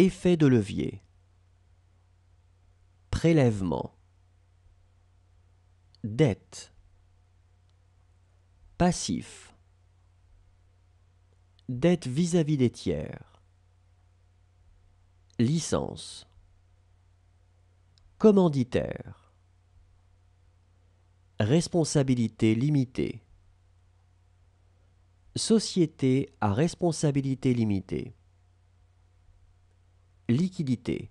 Effet de levier. Prélèvement. Dette. Passif. Dette vis-à-vis des tiers. Licence. Commanditaire. Responsabilité limitée. Société à responsabilité limitée liquidité